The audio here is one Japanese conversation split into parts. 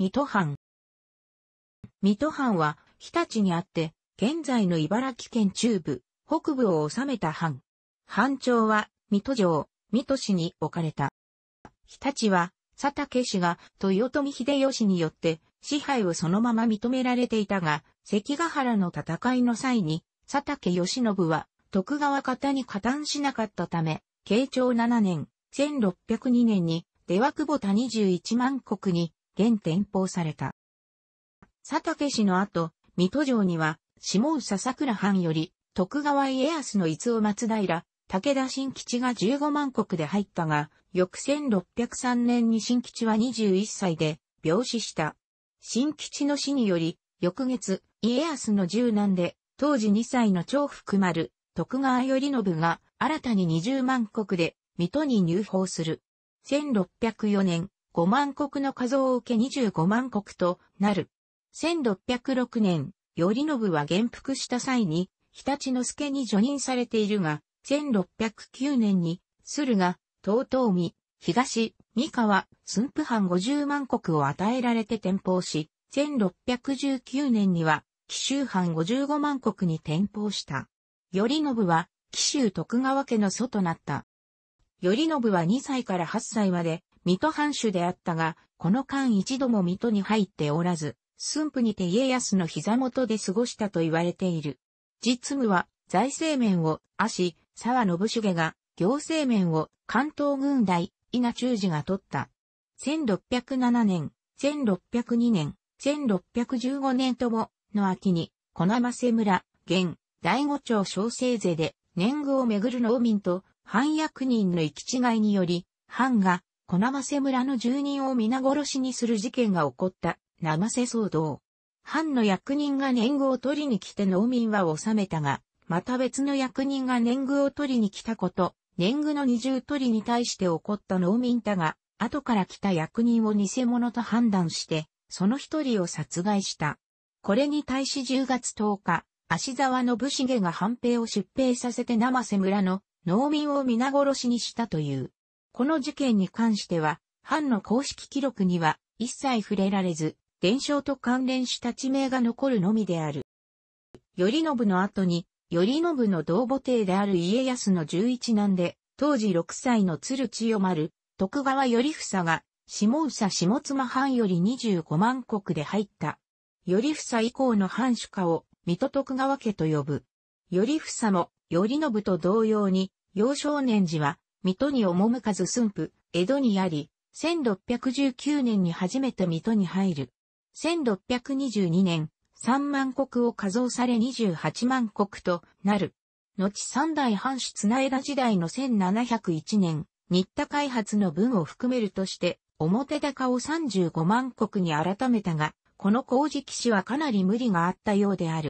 水戸藩。水戸藩は、日立にあって、現在の茨城県中部、北部を治めた藩。藩長は、水戸城、水戸市に置かれた。日立は、佐竹氏が豊臣秀吉によって支配をそのまま認められていたが、関ヶ原の戦いの際に、佐竹義信は徳川方に加担しなかったため、慶長7年、1602年に出羽久保田21万国に現転封された。佐竹氏の後、水戸城には、下佐桜藩より、徳川家康の伊を松平、武田新吉が15万国で入ったが、翌1603年に新吉は21歳で、病死した。新吉の死により、翌月、家康の十男で、当時2歳の長福丸、徳川頼信が、新たに20万国で、水戸に入法する。1604年、5万国の数を受け25万国となる。1606年、頼信は元服した際に、日立之助に除任されているが、1609年に、駿河、東東見、東、三河、駿府藩50万国を与えられて転封し、1619年には、紀州藩55万国に転封した。頼信は、紀州徳川家の祖となった。頼信は2歳から8歳まで、水戸藩主であったが、この間一度も水戸に入っておらず、駿府にて家康の膝元で過ごしたと言われている。実務は財政面を足、沢信重が、行政面を関東軍大、稲中寺が取った。1607年、1602年、1615年とも、の秋に、小生瀬村、現、第五町小生税で、年貢をめぐる農民と、藩役人の行き違いにより、藩が、小生瀬村の住人を皆殺しにする事件が起こった、生瀬騒動。藩の役人が年貢を取りに来て農民は治めたが、また別の役人が年貢を取りに来たこと、年貢の二重取りに対して起こった農民だが、後から来た役人を偽物と判断して、その一人を殺害した。これに対し10月10日、足沢信重が藩兵を出兵させて生瀬村の農民を皆殺しにしたという。この事件に関しては、藩の公式記録には一切触れられず、伝承と関連した地名が残るのみである。頼信の後に、頼信の同母弟である家康の十一男で、当時六歳の鶴千代丸、徳川頼房が、下宇佐下妻藩より25万国で入った。頼房以降の藩主家を、水戸徳川家と呼ぶ。頼房も、頼信と同様に、幼少年時は、水戸に赴かず駿府、江戸にあり、1619年に初めて水戸に入る。1622年、3万国を加増され28万国となる。後三代藩主綱枝時代の1701年、新田開発の分を含めるとして、表高を35万国に改めたが、この工事騎士はかなり無理があったようである。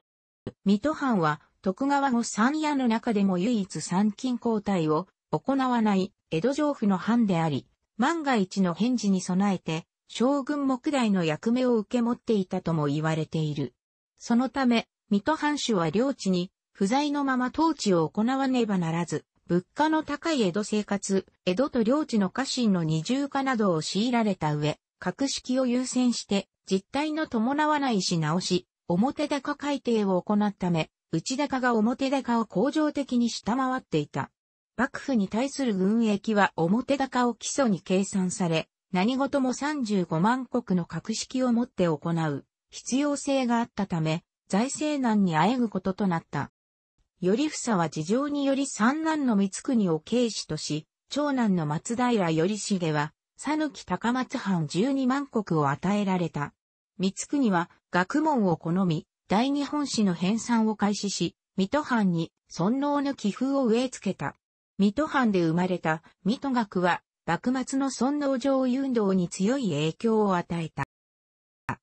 水戸藩は徳川後三夜の中でも唯一参勤交代を行わない江戸城府の藩であり、万が一の返事に備えて、将軍目代の役目を受け持っていたとも言われている。そのため、水戸藩主は領地に、不在のまま統治を行わねばならず、物価の高い江戸生活、江戸と領地の家臣の二重化などを強いられた上、格式を優先して、実態の伴わないし直し、表高改定を行ったため、内高が表高を恒常的に下回っていた。幕府に対する軍役は表高を基礎に計算され、何事も35万国の格式をもって行う必要性があったため、財政難にあえぐこととなった。頼房は事情により三男の三国を軽視とし、長男の松平頼重は、佐抜高松藩12万国を与えられた。三国は学問を好み、大日本史の編纂を開始し、水戸藩に尊能の寄付を植え付けた。水戸藩で生まれた水戸学は、幕末の尊王攘夷運動に強い影響を与えた。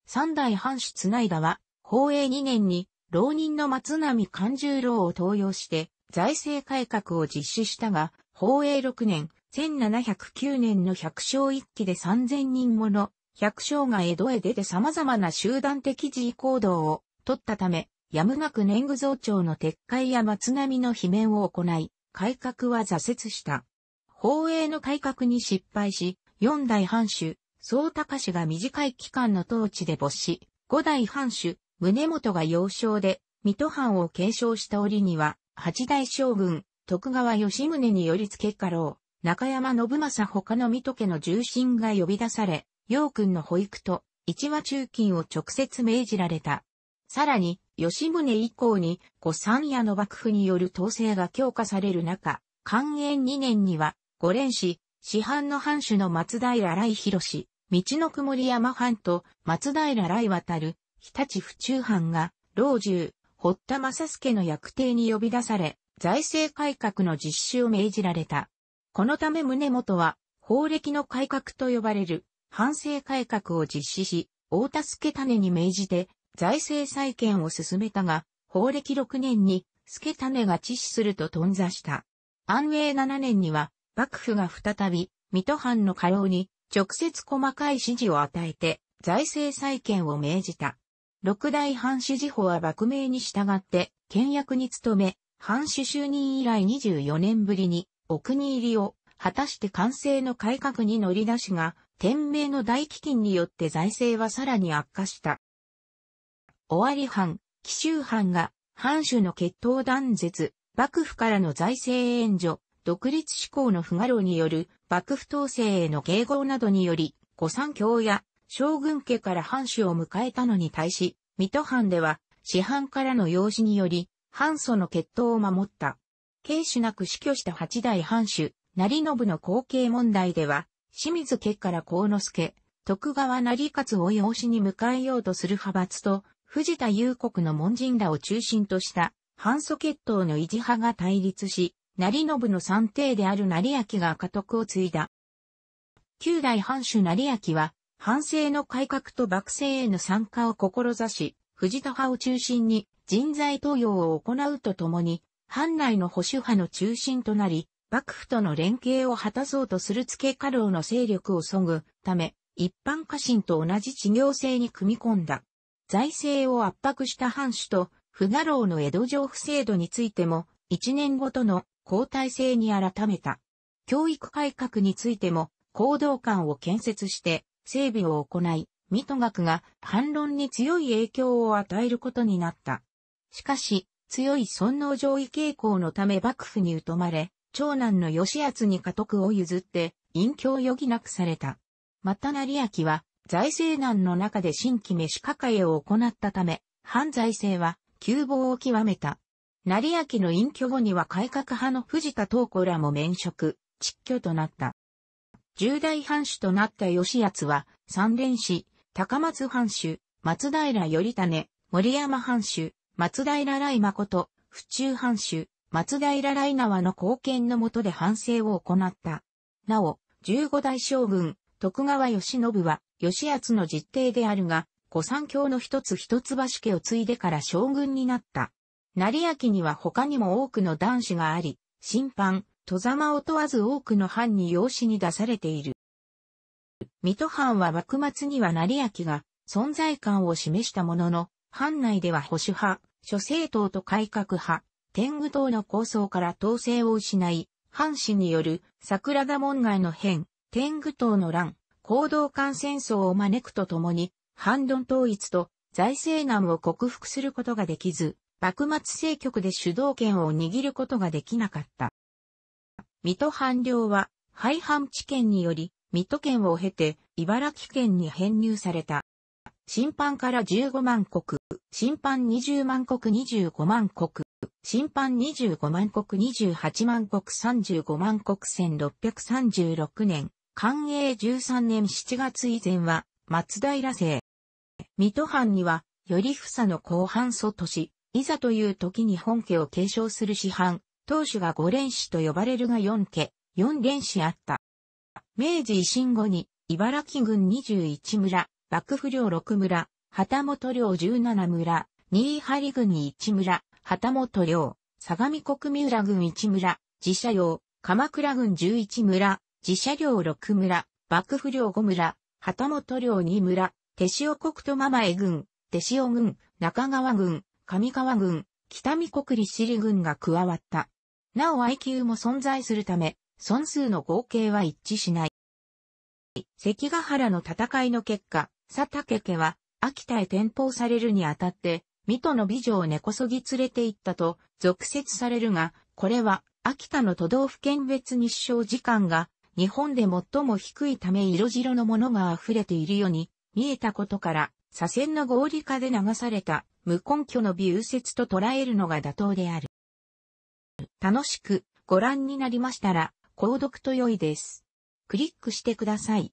三代藩主綱田は、宝永2年に、浪人の松並勘十郎を登用して、財政改革を実施したが、宝永6年、1709年の百姓一揆で3000人もの、百姓が江戸へ出て様々な集団的自行動を取ったため、やむなく年貢増長の撤回や松並の罷免を行い、改革は挫折した。法営の改革に失敗し、四代藩主、総高氏が短い期間の統治で没し、五代藩主、宗本が幼少で、水戸藩を継承した折には、八代将軍、徳川吉宗により付け家老、中山信正他の水戸家の重臣が呼び出され、陽君の保育と一話中金を直接命じられた。さらに、吉宗以降に御三夜の幕府による統制が強化される中、寛永2年には、五連氏、市販の藩主の松平来博氏、道の曇り山藩と松平来渡る、日立府中藩が、老中、堀田正助の役邸に呼び出され、財政改革の実施を命じられた。このため宗元は、法暦の改革と呼ばれる、反省改革を実施し、大田助種に命じて、財政再建を進めたが、法暦6年に、助種が致死すると頓挫した。安永7年には、幕府が再び、水戸藩の過労に、直接細かい指示を与えて、財政再建を命じた。六大藩主事法は幕名に従って、倹約に努め、藩主就任以来24年ぶりに、お国入りを、果たして完成の改革に乗り出しが、天命の大飢饉によって財政はさらに悪化した。尾張藩、紀州藩が、藩主の決闘断絶、幕府からの財政援助、独立志向の不賀路による幕府統制への迎合などにより、御三教や将軍家から藩主を迎えたのに対し、水戸藩では、市藩からの養子により、藩祖の決闘を守った。軽主なく死去した八代藩主、成信の後継問題では、清水家から幸之助、徳川成勝を養子に迎えようとする派閥と、藤田幽国の門人らを中心とした、反祖血統の維持派が対立し、成信の三弟である斉昭が家督を継いだ。九代藩主斉昭は、藩政の改革と幕政への参加を志し、藤田派を中心に人材登用を行うとともに、藩内の保守派の中心となり、幕府との連携を果たそうとする付家老の勢力を削ぐため、一般家臣と同じ治業制に組み込んだ。財政を圧迫した藩主と、不画廊の江戸城府制度についても、1年ごとの交代制に改めた。教育改革についても、行動館を建設して、整備を行い、水戸学が反論に強い影響を与えることになった。しかし、強い尊皇上位傾向のため幕府に疎まれ、長男の義厚に家督を譲って、隠居を余儀なくされた。また成明は、財政難の中で新規召抱えを行ったため、反財政は窮乏を極めた。成明の隠居後には改革派の藤田東子らも免職、窒居となった。重大藩主となった吉奴は、三連氏、高松藩主、松平頼種、森山藩主、松平来誠、府中藩主、松平来縄の貢献のもとで反省を行った。なお、十五代将軍、徳川義信は、義厚の実弟であるが、古三教の一つ一橋家を継いでから将軍になった。成明には他にも多くの男子があり、審判、戸様を問わず多くの藩に養子に出されている。水戸藩は幕末には成明が存在感を示したものの、藩内では保守派、諸政党と改革派、天狗党の構想から統制を失い、藩士による桜田門外の変、天狗党の乱、行動間戦争を招くとともに、反論統一と財政難を克服することができず、幕末政局で主導権を握ることができなかった。水戸藩領は、廃藩置県により、水戸県を経て、茨城県に編入された。審判から15万国、審判20万国25万国、審判25万国28万国35万国1636年、寛永13年7月以前は、松平姓。水戸藩には、頼房の後半祖とし、いざという時に本家を継承する師範、当主が五連氏と呼ばれるが四家、四連氏あった。明治維新後に、茨城郡21村、幕府領6村、旗本領17村、新張郡1村、旗本領、相模国三浦郡1村、自社用、鎌倉郡11村、自社領六村、幕府領五村、旗本領二村、手塩国とママ江軍、手塩軍、中川軍、上川軍、北見国利尻軍が加わった。なお I q も存在するため、損数の合計は一致しない。関ヶ原の戦いの結果、佐竹家は、秋田へ転封されるにあたって、水戸の美女を根こそぎ連れて行ったと、続説されるが、これは、秋田の都道府県別日照時間が日本で最も低いため色白のものが溢れているように見えたことから、左遷の合理化で流された無根拠の微融説と捉えるのが妥当である。楽しくご覧になりましたら、購読と良いです。クリックしてください。